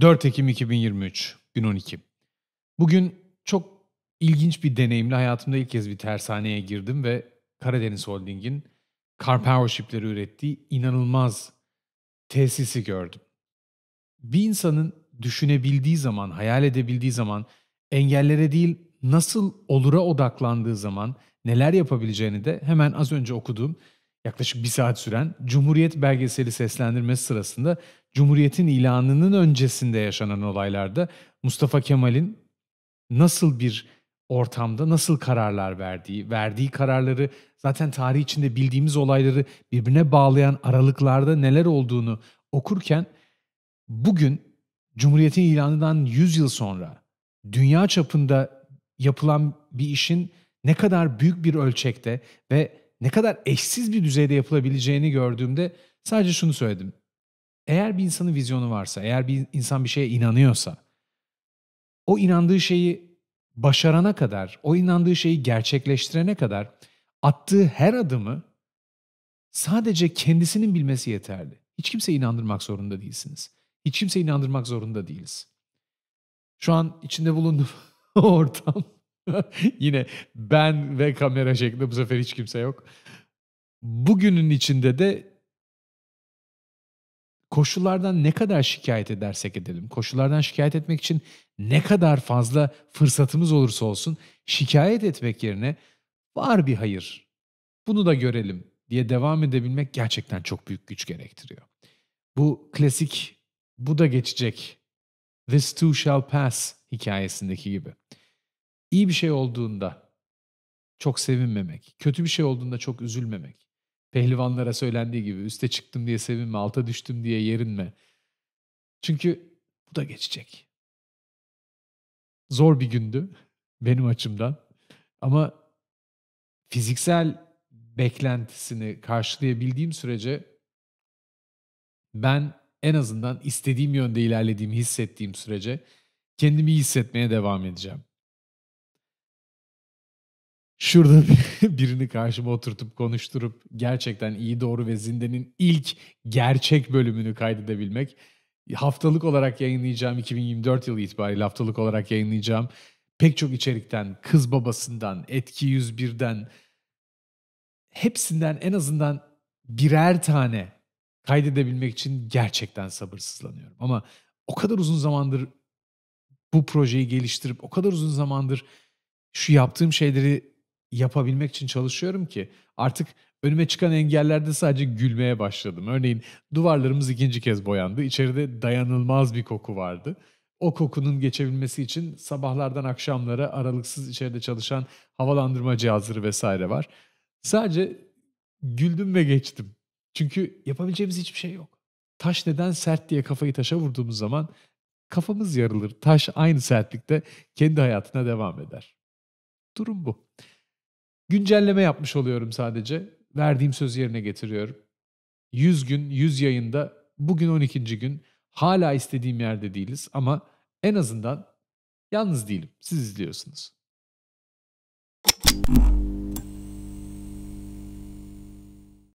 4 Ekim 2023, gün 12. Bugün çok ilginç bir deneyimle hayatımda ilk kez bir tersaneye girdim ve Karadeniz Holding'in Car Power ürettiği inanılmaz tesisi gördüm. Bir insanın düşünebildiği zaman, hayal edebildiği zaman, engellere değil nasıl olura odaklandığı zaman neler yapabileceğini de hemen az önce okuduğum yaklaşık bir saat süren Cumhuriyet belgeseli seslendirmesi sırasında Cumhuriyet'in ilanının öncesinde yaşanan olaylarda Mustafa Kemal'in nasıl bir ortamda nasıl kararlar verdiği, verdiği kararları zaten tarih içinde bildiğimiz olayları birbirine bağlayan aralıklarda neler olduğunu okurken bugün Cumhuriyet'in ilanından 100 yıl sonra dünya çapında yapılan bir işin ne kadar büyük bir ölçekte ve ne kadar eşsiz bir düzeyde yapılabileceğini gördüğümde sadece şunu söyledim. Eğer bir insanın vizyonu varsa, eğer bir insan bir şeye inanıyorsa, o inandığı şeyi başarana kadar, o inandığı şeyi gerçekleştirene kadar attığı her adımı sadece kendisinin bilmesi yeterli. Hiç kimse inandırmak zorunda değilsiniz. Hiç kimse inandırmak zorunda değiliz. Şu an içinde bulunduğum ortam Yine ben ve kamera şeklinde bu sefer hiç kimse yok. Bugünün içinde de koşullardan ne kadar şikayet edersek edelim, koşullardan şikayet etmek için ne kadar fazla fırsatımız olursa olsun şikayet etmek yerine var bir hayır, bunu da görelim diye devam edebilmek gerçekten çok büyük güç gerektiriyor. Bu klasik bu da geçecek, this too shall pass hikayesindeki gibi iyi bir şey olduğunda çok sevinmemek, kötü bir şey olduğunda çok üzülmemek. Pehlivanlara söylendiği gibi üste çıktım diye sevinme, alta düştüm diye yerinme. Çünkü bu da geçecek. Zor bir gündü benim açımdan. Ama fiziksel beklentisini karşılayabildiğim sürece ben en azından istediğim yönde ilerlediğimi hissettiğim sürece kendimi iyi hissetmeye devam edeceğim şurada birini karşıma oturtup konuşturup gerçekten iyi doğru ve zindenin ilk gerçek bölümünü kaydedebilmek. Haftalık olarak yayınlayacağım 2024 yılı itibariyle haftalık olarak yayınlayacağım pek çok içerikten, kız babasından, etki 101'den hepsinden en azından birer tane kaydedebilmek için gerçekten sabırsızlanıyorum. Ama o kadar uzun zamandır bu projeyi geliştirip o kadar uzun zamandır şu yaptığım şeyleri yapabilmek için çalışıyorum ki artık önüme çıkan engellerde sadece gülmeye başladım. Örneğin duvarlarımız ikinci kez boyandı. İçeride dayanılmaz bir koku vardı. O kokunun geçebilmesi için sabahlardan akşamlara aralıksız içeride çalışan havalandırma cihazları vesaire var. Sadece güldüm ve geçtim. Çünkü yapabileceğimiz hiçbir şey yok. Taş neden sert diye kafayı taşa vurduğumuz zaman kafamız yarılır. Taş aynı sertlikte kendi hayatına devam eder. Durum bu. Güncelleme yapmış oluyorum sadece. Verdiğim sözü yerine getiriyorum. 100 gün, 100 yayında bugün 12. gün hala istediğim yerde değiliz ama en azından yalnız değilim. Siz izliyorsunuz.